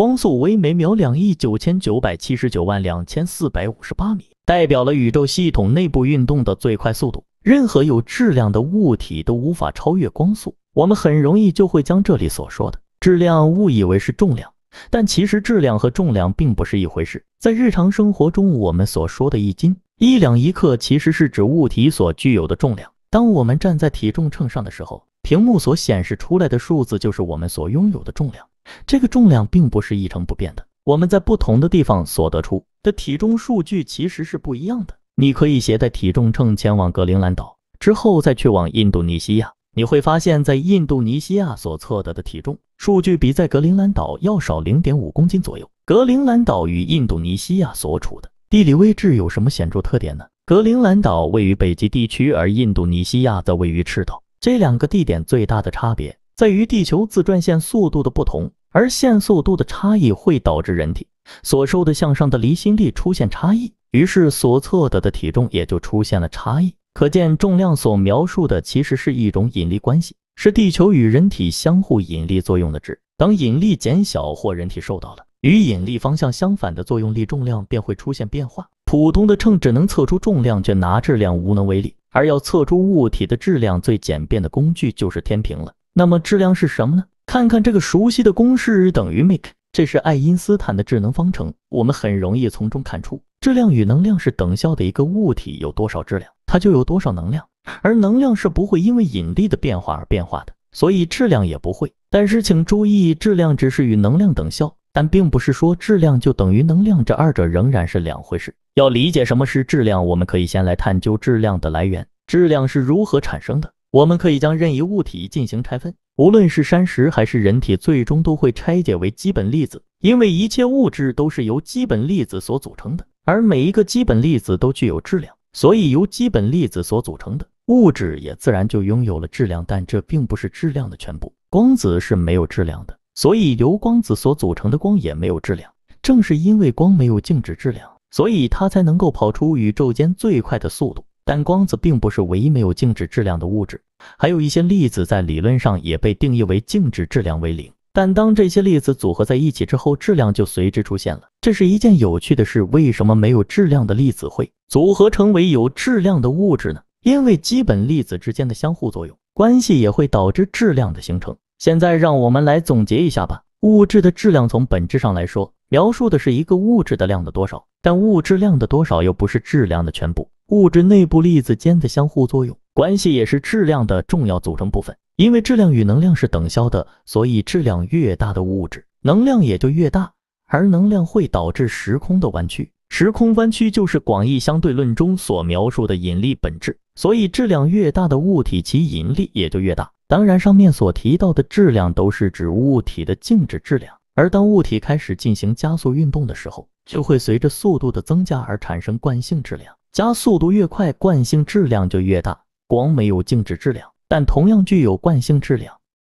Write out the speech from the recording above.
光速为每秒两亿九千九百七十九万两千四百五十八米，代表了宇宙系统内部运动的最快速度。任何有质量的物体都无法超越光速。我们很容易就会将这里所说的质量误以为是重量，但其实质量和重量并不是一回事。在日常生活中，我们所说的“一斤”“一两”“一克”其实是指物体所具有的重量。当我们站在体重秤上的时候，屏幕所显示出来的数字就是我们所拥有的重量。这个重量并不是一成不变的，我们在不同的地方所得出的体重数据其实是不一样的。你可以携带体重秤前往格陵兰岛，之后再去往印度尼西亚，你会发现，在印度尼西亚所测得的体重数据比在格陵兰岛要少零点五公斤左右。格陵兰岛与印度尼西亚所处的地理位置有什么显著特点呢？格陵兰岛位于北极地区，而印度尼西亚则位于赤道。这两个地点最大的差别在于地球自转线速度的不同。而线速度的差异会导致人体所受的向上的离心力出现差异，于是所测得的体重也就出现了差异。可见，重量所描述的其实是一种引力关系，是地球与人体相互引力作用的值。当引力减小或人体受到了与引力方向相反的作用力，重量便会出现变化。普通的秤只能测出重量，却拿质量无能为力。而要测出物体的质量，最简便的工具就是天平了。那么，质量是什么呢？看看这个熟悉的公式等于 m，a k e 这是爱因斯坦的智能方程。我们很容易从中看出，质量与能量是等效的。一个物体有多少质量，它就有多少能量，而能量是不会因为引力的变化而变化的，所以质量也不会。但是请注意，质量只是与能量等效，但并不是说质量就等于能量，这二者仍然是两回事。要理解什么是质量，我们可以先来探究质量的来源，质量是如何产生的。我们可以将任意物体进行拆分。无论是山石还是人体，最终都会拆解为基本粒子，因为一切物质都是由基本粒子所组成的，而每一个基本粒子都具有质量，所以由基本粒子所组成的物质也自然就拥有了质量。但这并不是质量的全部，光子是没有质量的，所以由光子所组成的光也没有质量。正是因为光没有静止质量，所以它才能够跑出宇宙间最快的速度。但光子并不是唯一没有静止质量的物质。还有一些粒子在理论上也被定义为静止质量为零，但当这些粒子组合在一起之后，质量就随之出现了。这是一件有趣的事。为什么没有质量的粒子会组合成为有质量的物质呢？因为基本粒子之间的相互作用关系也会导致质量的形成。现在让我们来总结一下吧。物质的质量从本质上来说，描述的是一个物质的量的多少，但物质量的多少又不是质量的全部。物质内部粒子间的相互作用关系也是质量的重要组成部分。因为质量与能量是等效的，所以质量越大的物质，能量也就越大。而能量会导致时空的弯曲，时空弯曲就是广义相对论中所描述的引力本质。所以，质量越大的物体，其引力也就越大。当然，上面所提到的质量都是指物体的静止质量，而当物体开始进行加速运动的时候，就会随着速度的增加而产生惯性质量。加速度越快，惯性质量就越大。光没有静止质量，但同样具有惯性质量。